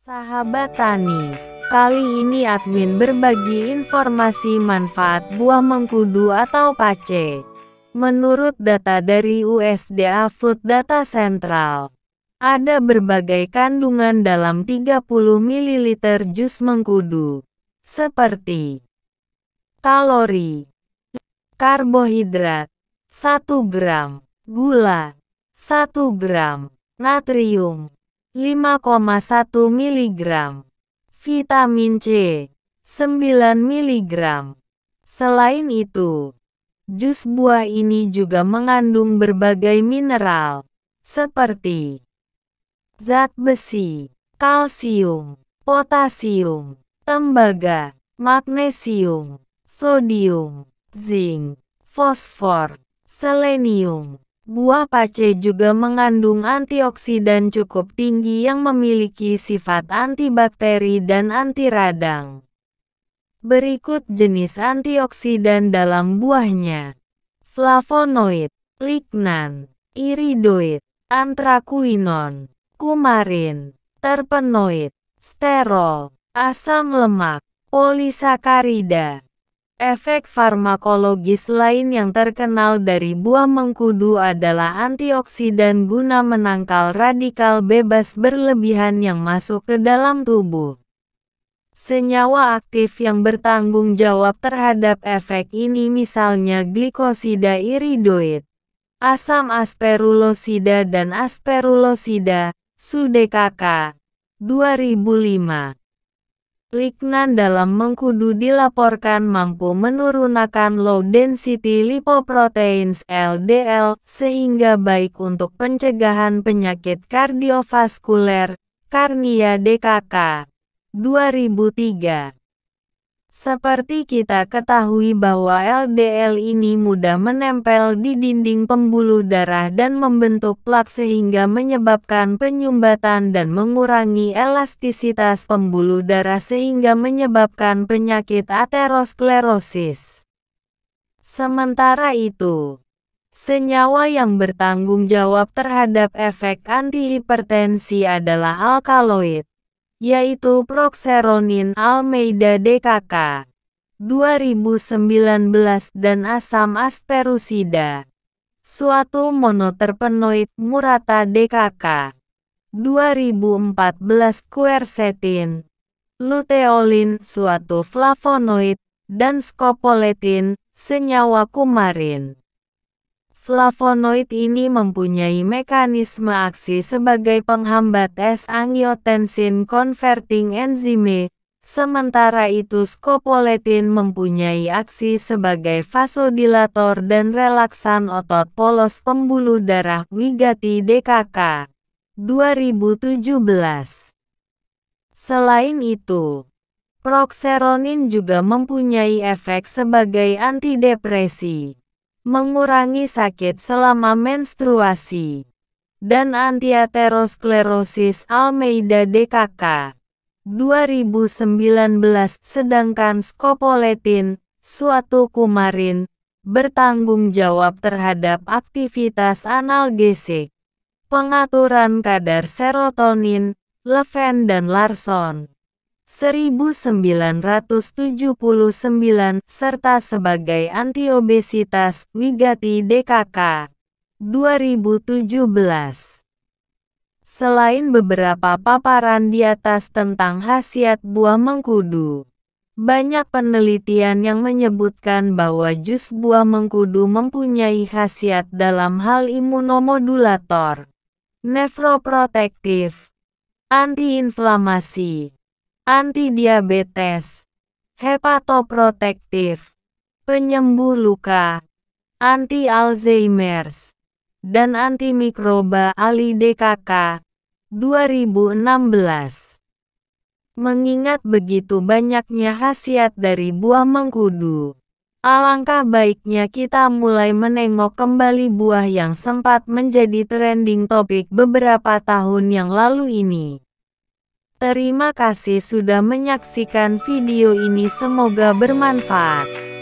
Sahabat Tani, kali ini admin berbagi informasi manfaat buah mengkudu atau pace. Menurut data dari USDA Food Data Central, ada berbagai kandungan dalam 30 ml jus mengkudu, seperti kalori, karbohidrat, 1 gram, gula, 1 gram, natrium, 5,1 mg. Vitamin C 9 mg. Selain itu, jus buah ini juga mengandung berbagai mineral seperti zat besi, kalsium, potasium, tembaga, magnesium, sodium, zinc, fosfor, selenium, Buah pace juga mengandung antioksidan cukup tinggi yang memiliki sifat antibakteri dan anti radang. Berikut jenis antioksidan dalam buahnya. Flavonoid, lignan, iridoid, antraquinon, kumarin, terpenoid, sterol, asam lemak, polisakarida. Efek farmakologis lain yang terkenal dari buah mengkudu adalah antioksidan guna menangkal radikal bebas berlebihan yang masuk ke dalam tubuh. Senyawa aktif yang bertanggung jawab terhadap efek ini misalnya glikosida iridoid, asam asperulosida dan asperulosida, sudekaka, 2005. Lignan dalam mengkudu dilaporkan mampu menurunkan low density lipoproteins LDL sehingga baik untuk pencegahan penyakit kardiovaskuler, Karnia DKK 2003. Seperti kita ketahui bahwa LDL ini mudah menempel di dinding pembuluh darah dan membentuk plak sehingga menyebabkan penyumbatan dan mengurangi elastisitas pembuluh darah sehingga menyebabkan penyakit aterosklerosis. Sementara itu, Senyawa yang bertanggung jawab terhadap efek antihipertensi adalah alkaloid yaitu Proxeronin Almeida DKK 2019 dan asam asperusida, suatu monoterpenoid murata DKK 2014 quercetin, luteolin suatu flavonoid, dan scopoletin, senyawa kumarin. Flavonoid ini mempunyai mekanisme aksi sebagai penghambat S-angiotensin converting enzyme, sementara itu scopoletin mempunyai aksi sebagai vasodilator dan relaksan otot polos pembuluh darah Wigati DKK. 2017 Selain itu, Proxeronin juga mempunyai efek sebagai antidepresi mengurangi sakit selama menstruasi, dan antiaterosklerosis Almeida DKK. 2019 sedangkan skopoletin, suatu kumarin, bertanggung jawab terhadap aktivitas analgesik, pengaturan kadar serotonin, Leven dan Larson. 1979 serta sebagai antiobesitas Wigati DKK 2017. Selain beberapa paparan di atas tentang khasiat buah mengkudu, banyak penelitian yang menyebutkan bahwa jus buah mengkudu mempunyai khasiat dalam hal imunomodulator, nefroprotektif, antiinflamasi, antidiabetes, hepatoprotektif, penyembuh luka, anti-Alzheimer's, dan antimikroba Ali DKK 2016. Mengingat begitu banyaknya khasiat dari buah mengkudu, alangkah baiknya kita mulai menengok kembali buah yang sempat menjadi trending topik beberapa tahun yang lalu ini. Terima kasih sudah menyaksikan video ini semoga bermanfaat.